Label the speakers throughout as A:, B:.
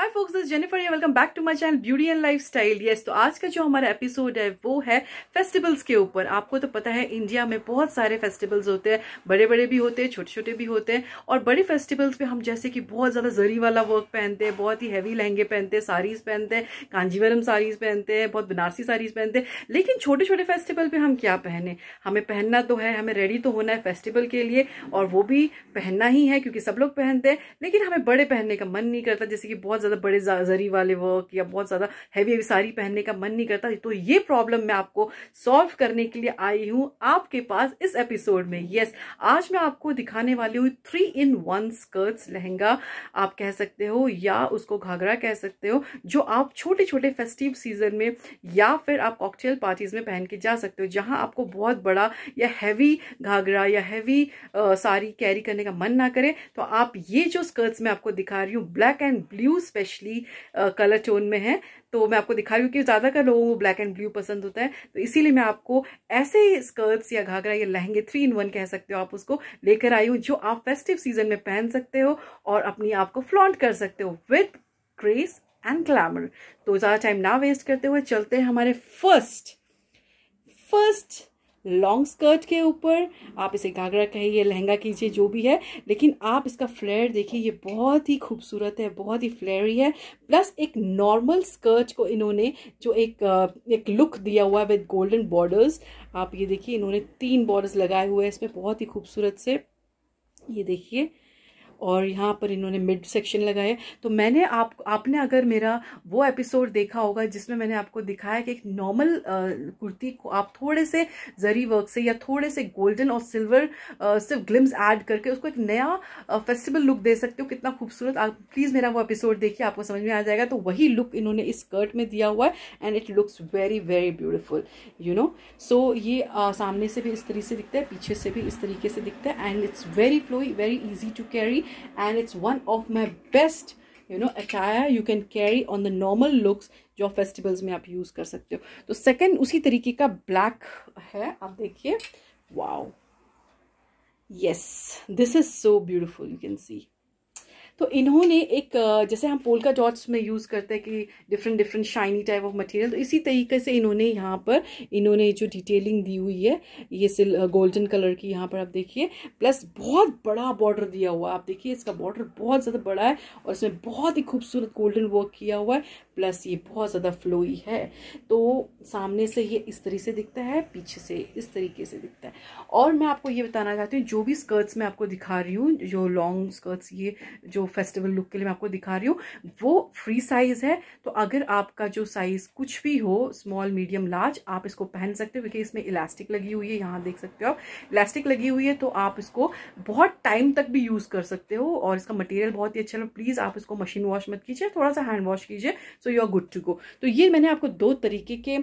A: Hi folks this Jennifer welcome back to my channel beauty and life style yes तो आज का जो हमारा एपिसोड है वो है फेस्टिवल्स के ऊपर आपको तो पता है इंडिया में बहुत सारे फेस्टिवल्स होते हैं बड़े बड़े भी होते हैं छोटे छोटे भी होते हैं और बड़े फेस्टिवल्स पे हम जैसे कि बहुत ज़्यादा जरी वाला वर्क पहनते हैं बहुत ही हैवी लहंगे पहनते हैं साड़ीज़ पहनते हैं कांजीवरम साड़ीज़ पहनते हैं बहुत बनारसी साड़ीज़ पहनते हैं लेकिन छोटे छोटे फेस्टिवल पर हम क्या पहने हमें पहनना तो है हमें रेडी तो होना है फेस्टिवल के लिए और वो भी पहनना ही है क्योंकि सब लोग पहनते हैं लेकिन हमें बड़े पहनने का मन नहीं करता जैसे कि बहुत ज़्यादा बड़े जरी वाले वर्क या बहुत ज़्यादा हैवी हैवी साड़ी पहनने का मन नहीं करता तो ये प्रॉब्लम मैं आपको सॉल्व करने के लिए आई हूँ आपके पास इस एपिसोड में यस आज मैं आपको दिखाने वाली हूँ three in one skirts lehenga आप कह सकते हो या उसको घाघरा कह सकते हो जो आप छोटे छोटे फेस्टिव सीजन में या फिर आप कॉकटेल पार्टीज में पहन के जा सकते हो जहाँ आपको बहुत बड़ा या हैवी घाघरा या हैवी साड़ी कैरी करने का मन ना करे तो आप ये जो स्कर्ट्स मैं आपको दिखा रही हूँ black and blue special specially colour tone में है तो मैं आपको दिखा रही हूँ कि ज़्यादातर लोगों को ब्लैक एंड ब्लू पसंद होता है तो इसीलिए मैं आपको ऐसे स्कर्ट्स या घाघरा या लहंगे थ्री इन वन कह सकते हो आप उसको लेकर आई हूँ जो आप फेस्टिव सीजन में पहन सकते हो और अपनी आप को फ्लॉन्ट कर सकते हो विथ ग्रेस एंड ग्लैमर तो ज़्यादा टाइम ना वेस्ट करते हुए चलते हैं हमारे फर्स्ट फर्स्ट लॉन्ग स्कर्ट के ऊपर आप इसे घाघरा कहिए लहंगा कीजिए जो भी है लेकिन आप इसका फ्लेयर देखिए ये बहुत ही खूबसूरत है बहुत ही फ्लेयरी है प्लस एक नॉर्मल स्कर्ट को इन्होंने जो एक एक लुक दिया हुआ है विद गोल्डन बॉर्डर्स आप ये देखिए इन्होंने तीन बॉर्डर्स लगाए हुए हैं इसमें बहुत ही खूबसूरत से ये देखिए और यहाँ पर इन्होंने मिड सेक्शन लगाया तो मैंने आप आपने अगर मेरा वो एपिसोड देखा होगा जिसमें मैंने आपको दिखाया कि एक नॉर्मल कुर्ती को आप थोड़े से जरी वर्क से या थोड़े से गोल्डन और सिल्वर सिर्फ ग्लिम्स ऐड करके उसको एक नया फेस्टिवल लुक दे सकते हो कितना खूबसूरत आप प्लीज़ मेरा वो एपिसोड देखिए आपको समझ में आ जाएगा तो वही लुक इन्होंने इस स्कर्ट में दिया हुआ है and it looks very very beautiful you know so ये आ, सामने से भी इस तरीके से दिखता है पीछे से भी इस तरीके से दिखता है and it's very flowy very easy to carry and it's one of my best you know attire you can carry on the normal looks जो फेस्टिवल्स में आप यूज़ कर सकते हो तो सेकेंड उसी तरीके का ब्लैक है आप देखिए wow yes this is so beautiful you can see तो इन्होंने एक जैसे हम पोल का डॉट्स में यूज़ करते हैं कि different different shiny type of material तो इसी तरीके से इन्होंने यहाँ पर इन्होंने जो डिटेलिंग दी हुई है ये सिल गोल्डन कलर की यहाँ पर आप देखिए प्लस बहुत बड़ा बॉर्डर दिया हुआ आप देखिए इसका बॉर्डर बहुत ज़्यादा बड़ा है और इसमें बहुत ही खूबसूरत गोल्डन वर्क किया हुआ है प्लस ये बहुत ज़्यादा फ्लोई है तो सामने से ये इस तरीके से दिखता है पीछे से इस तरीके से दिखता है और मैं आपको ये बताना चाहती हूँ जो भी स्कर्ट्स मैं आपको दिखा रही हूँ जो लॉन्ग स्कर्ट्स ये जो फेस्टिवल लुक के लिए मैं आपको दिखा रही हूँ वो फ्री साइज़ है तो अगर आपका जो साइज़ कुछ भी हो स्मॉल मीडियम लार्ज आप इसको पहन सकते हो क्योंकि इसमें इलास्टिक लगी हुई है यहाँ देख सकते हो आप इलास्टिक लगी हुई है तो आप इसको बहुत टाइम तक भी यूज़ कर सकते हो और इसका मटेरियल बहुत ही अच्छा प्लीज़ आप इसको मशीन वॉश मत कीजिए थोड़ा सा हैंड वॉश कीजिए so you are good to go तो ये मैंने आपको दो तरीके के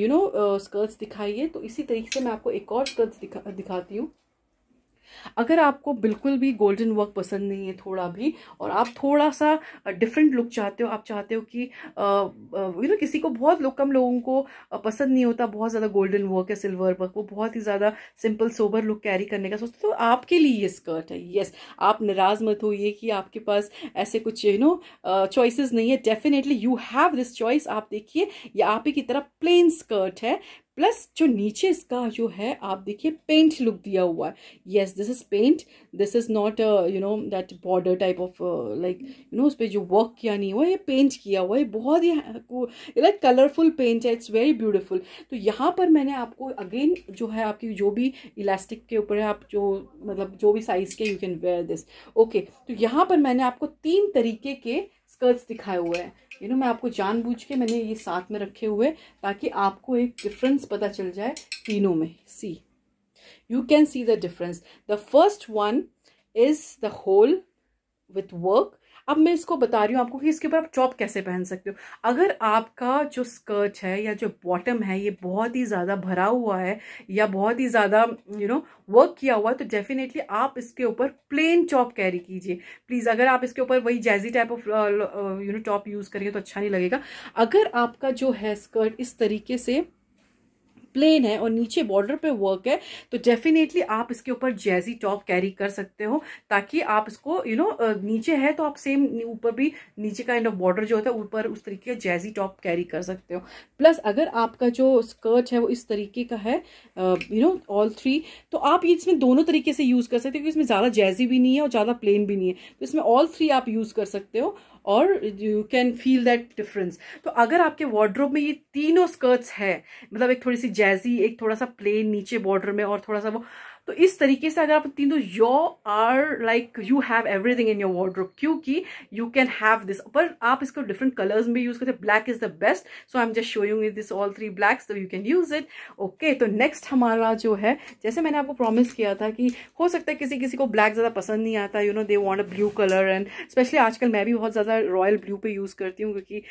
A: यू नो स्कर्ट्स दिखाई है तो इसी तरीके से मैं आपको एक और स्कर्ट्स दिखा दिखाती हूँ अगर आपको बिल्कुल भी गोल्डन वर्क पसंद नहीं है थोड़ा भी और आप थोड़ा सा डिफरेंट लुक चाहते हो आप चाहते हो कि यू नो किसी को बहुत लो, कम लोगों को पसंद नहीं होता बहुत ज़्यादा गोल्डन वर्क या सिल्वर वर्क वो बहुत ही ज़्यादा सिंपल सोबर लुक कैरी करने का सोचते तो आपके लिए ये स्कर्ट है येस आप नाराज़ मत होइए कि आपके पास ऐसे कुछ यू नो चॉइसिस नहीं है definitely you have this choice आप देखिए ये आप ही की तरह प्लेन स्कर्ट है प्लस जो नीचे इसका जो है आप देखिए पेंट लुक दिया हुआ है yes this is paint this is not you know that border type of like you know उस पर जो वर्क किया नहीं हुआ ये पेंट किया हुआ है बहुत ही लाइक कलरफुल पेंट है इट्स वेरी ब्यूटिफुल तो यहाँ पर मैंने आपको अगेन जो है आपकी जो भी इलास्टिक के ऊपर है आप जो मतलब जो भी साइज़ के you can wear this okay तो यहाँ पर मैंने आपको तीन तरीके के स्कर्ट्स दिखाए हुए हैं यू नो मैं आपको जानबूझ के मैंने ये साथ में रखे हुए ताकि आपको एक डिफरेंस पता चल जाए तीनों में see you can see the difference the first one is the whole with work अब मैं इसको बता रही हूँ आपको कि इसके ऊपर आप चॉप कैसे पहन सकते हो अगर आपका जो स्कर्ट है या जो बॉटम है ये बहुत ही ज़्यादा भरा हुआ है या बहुत ही ज़्यादा यू नो वर्क किया हुआ है तो डेफिनेटली आप इसके ऊपर प्लेन चॉप कैरी कीजिए प्लीज़ अगर आप इसके ऊपर वही jazzy type of you know top use करेंगे तो अच्छा नहीं लगेगा अगर आपका जो है स्कर्ट इस तरीके से प्लेन है और नीचे बॉर्डर पे वर्क है तो डेफिनेटली आप इसके ऊपर जैजी टॉप कैरी कर सकते हो ताकि आप इसको यू you नो know, नीचे है तो आप सेम ऊपर भी नीचे का एंड ऑफ बॉर्डर जो होता है ऊपर उस तरीके का जैजी टॉप कैरी कर सकते हो प्लस अगर आपका जो स्कर्ट है वो इस तरीके का है यू नो ऑल थ्री तो आप इसमें दोनों तरीके से यूज़ कर सकते हो क्योंकि इसमें ज़्यादा जैजी भी नहीं है और ज़्यादा प्लेन भी नहीं है तो इसमें ऑल थ्री आप यूज़ कर सकते हो और you can feel that difference तो अगर आपके वार्ड्रोब में ये तीनों स्कर्ट्स है मतलब एक थोड़ी सी जैजी एक थोड़ा सा प्लेन नीचे बॉर्डर में और थोड़ा सा वो तो इस तरीके से अगर आप तीन तो you are like you have everything in your wardrobe क्योंकि यू कैन हैव दिस पर आप इसको डिफरेंट कलर्स में यूज करते black is the best so I am just showing this all three blacks तो you can use it okay तो next हमारा जो है जैसे मैंने आपको प्रॉमिस किया था कि हो सकता है किसी किसी को ब्लैक ज़्यादा पसंद नहीं आता you know they want a blue colour and specially आजकल मैं भी बहुत ज़्यादा रॉयल ब्लू पे यूज़ करती हूँ क्योंकि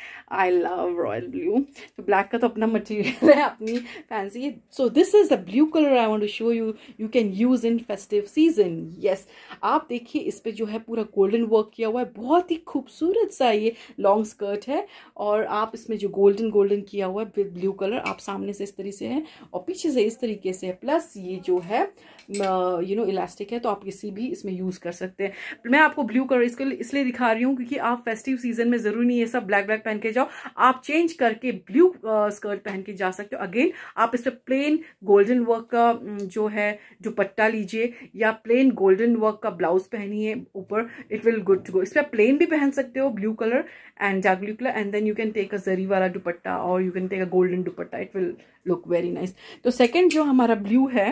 A: आई लव रॉयल ब्लू तो ब्लैक का तो अपना मटीरियल है अपनी fancy so this is the blue colour I want to show you you can use in festive season yes आप देखिए इस पर जो है पूरा गोल्डन वर्क किया हुआ है बहुत ही खूबसूरत सा ये लॉन्ग स्कर्ट है और आप इसमें जो गोल्डन गोल्डन किया हुआ है विद ब्लू कलर आप सामने से इस तरीके से है और पीछे से इस तरीके से है प्लस ये जो है यू नो इलास्टिक है तो आप किसी भी इसमें यूज़ कर सकते हैं मैं आपको ब्लू कलर इसके इसलिए दिखा रही हूँ क्योंकि आप फेस्टिव सीजन में ज़रूरी नहीं है सब ब्लैक ब्लैक पहन के जाओ आप चेंज करके ब्लू स्कर्ट पहन के जा सकते हो अगेन आप इस पर प्लेन गोल्डन वर्क का जो है दुपट्टा लीजिए या प्लेन गोल्डन वर्क का ब्लाउज पहनिए ऊपर it will good to go इस पर प्लेन भी पहन सकते हो blue colour and dark blue colour and then you can take a zari वाला दुपट्टा और you can take a golden dupatta it will look very nice तो सेकेंड जो हमारा ब्लू है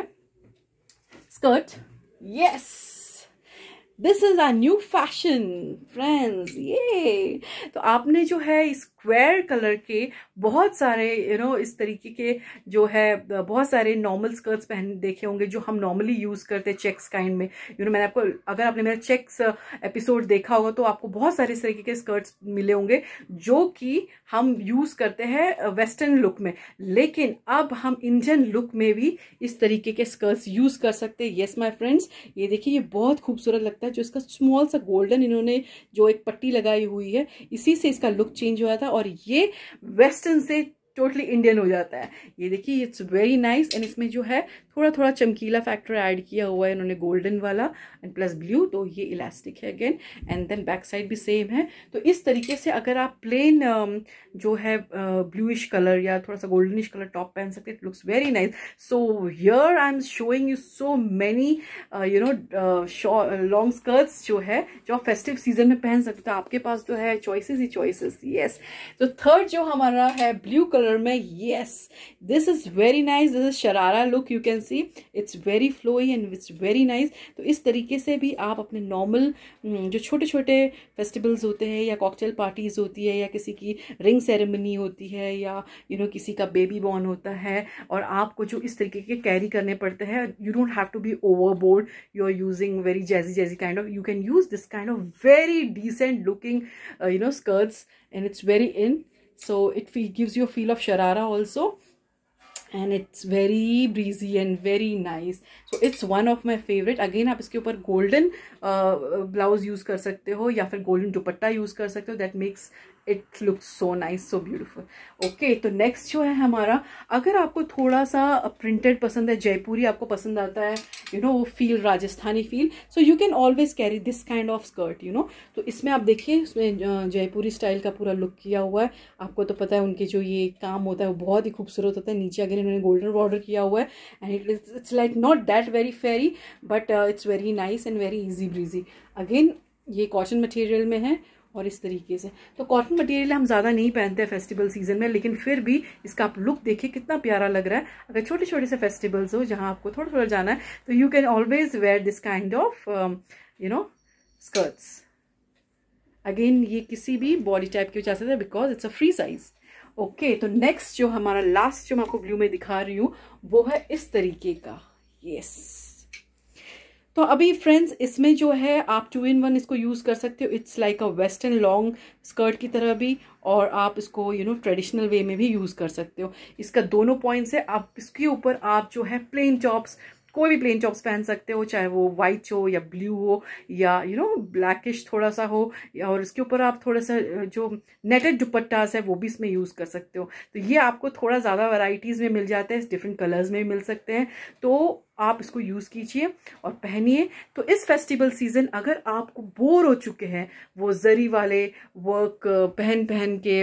A: skirt. Yes. This is a new fashion, friends. Yay. So, you have square colour के बहुत सारे you you know know, इस तरीके के जो है बहुत सारे नॉर्मल स्कर्ट्स पहन देखे होंगे जो हम नॉर्मली यूज़ करते हैं चेक्स काइंड में यू you नो know, मैंने आपको अगर आपने मेरा चेक्स एपिसोड uh, देखा होगा तो आपको बहुत सारे इस तरीके के स्कर्ट्स मिले होंगे जो कि हम यूज़ करते हैं वेस्टर्न uh, लुक में लेकिन अब हम इंडियन लुक में भी इस तरीके के स्कर्ट्स यूज़ कर सकते हैं येस माई फ्रेंड्स ये देखिए ये बहुत खूबसूरत लगता है जो इसका स्मॉल सा गोल्डन इन्होंने जो एक पट्टी लगाई हुई है इसी से इसका लुक चेंज हुआ था और ये वेस्टर्न से टोटली इंडियन हो जाता है ये देखिए इट्स वेरी नाइस एंड इसमें जो है थोड़ा थोड़ा चमकीला फैक्टर ऐड किया हुआ है इन्होंने गोल्डन वाला एंड प्लस ब्लू तो ये इलास्टिक है again and then back side भी सेम है तो इस तरीके से अगर आप प्लेन um, जो है ब्लूइश uh, कलर या थोड़ा सा गोल्डनिश कलर टॉप पहन सकते it looks very nice so here I am showing you so many you know long skirts जो है जो आप फेस्टिव सीजन में पहन सकते हो तो आपके पास जो तो है चॉइसिस ही चॉइसिस येस तो थर्ड जो हमारा है ब्लू कलर कलर में yes this is very nice this is sharara look you can see it's very flowy and it's very nice तो इस तरीके से भी आप अपने नॉर्मल हम्म, जो छोटे छोटे फेस्टिवल्स होते हैं या कॉकटेल पार्टीज़ होती है या किसी की रिंग सेरेमनी होती है या यू you नो know, किसी का बेबी बॉर्न होता है और आपको जो इस तरीके के कैरी करने पड़ते हैं you don't have to be overboard you are using very jazzy jazzy kind of you can use this kind of very decent looking you know skirts and it's very in so it gives you a feel of sharara also and it's very breezy and very nice so it's one of my favorite again aap iske upar golden uh, blouse use kar sakte ho ya golden dupatta use kar that makes it looks so nice so beautiful okay तो next जो है हमारा अगर आपको थोड़ा सा printed uh, पसंद है जयपुरी आपको पसंद आता है यू नो वो feel Rajasthani feel so you can always carry this kind of skirt you know तो इसमें आप देखिए इसमें uh, जयपुरी स्टाइल का पूरा लुक किया हुआ है आपको तो पता है उनके जो ये काम होता है वो बहुत ही खूबसूरत होता है नीचे अगर इन्होंने गोल्डन बॉर्डर किया हुआ है and it is it's like not that very fairy but it's very nice and very easy breezy again ये कॉटन मटेरियल में है और इस तरीके से तो कॉटन मटेरियल हम ज़्यादा नहीं पहनते हैं फेस्टिवल सीजन में लेकिन फिर भी इसका आप लुक देखिए कितना प्यारा लग रहा है अगर छोटे छोटे से फेस्टिवल्स हो जहाँ आपको थोड़ा थोड़ा जाना है तो you can always wear this kind of you know skirts again ये किसी भी बॉडी टाइप के जा सकते हैं because it's a free size okay तो नेक्स्ट जो हमारा लास्ट जो मैं आपको ब्लू में दिखा रही हूँ वो है इस तरीके का यस yes. तो अभी फ्रेंड्स इसमें जो है आप टू इन वन इसको यूज़ कर सकते हो it's like a western long skirt की तरह भी और आप इसको यू नो ट्रेडिशनल वे में भी यूज़ कर सकते हो इसका दोनों पॉइंट्स है आप इसके ऊपर आप जो है प्लेन टॉप्स कोई भी प्लेन टॉप्स पहन सकते हो चाहे वो वाइट हो या ब्लू हो या यू नो ब्लैकिश थोड़ा सा हो और इसके ऊपर आप थोड़ा सा जो नेटेड दुपट्टास है वो भी इसमें यूज़ कर सकते हो तो ये आपको थोड़ा ज़्यादा वैराइटीज़ में मिल जाते हैं डिफरेंट कलर्स में मिल सकते हैं तो आप इसको यूज़ कीजिए और पहनिए तो इस फेस्टिवल सीज़न अगर आपको बोर हो चुके हैं वो जरी वाले वर्क पहन पहन के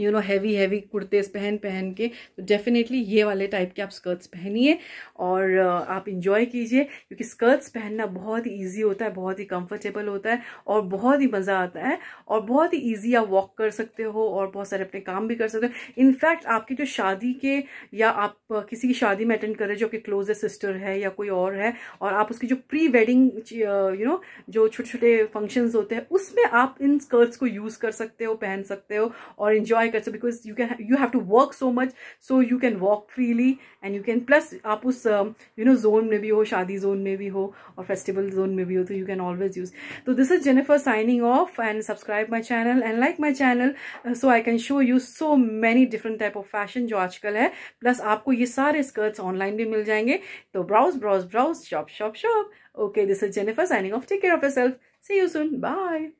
A: you know heavy heavy kurtas पहन पहन के तो डेफिनेटली ये वाले टाइप के आप स्कर्ट्स पहनिए और uh, आप इंजॉय कीजिए क्योंकि स्कर्ट्स पहनना बहुत ही ईजी होता है बहुत ही कंफर्टेबल होता है और बहुत ही मज़ा आता है और बहुत ही ईजी आप वॉक कर सकते हो और बहुत सारे अपने काम भी कर सकते हो इनफैक्ट आपकी जो शादी के या आप किसी की शादी में अटेंड कर रहे हो जो कि क्लोज सिस्टर है या कोई और है और आप उसकी जो प्री वेडिंग यू नो जो छोटे छोटे फंक्शंस होते हैं उसमें आप इन स्कर्ट्स को यूज़ कर सकते हो पहन सकते हो और इन्जॉय एंजॉय कर सकते because you can you have to work so much so you can walk freely and you can plus आप उस यू नो जोन में भी हो शादी जोन में भी हो और फेस्टिवल जोन में भी हो तो यू कैन ऑलवेज यूज तो this is Jennifer signing off and subscribe my channel and like my channel so I can show you so many different type of fashion जो आजकल है प्लस आपको ये सारे स्कर्ट्स ऑनलाइन भी मिल जाएंगे तो browse browse browse shop shop shop okay this is Jennifer signing off take care of yourself see you soon bye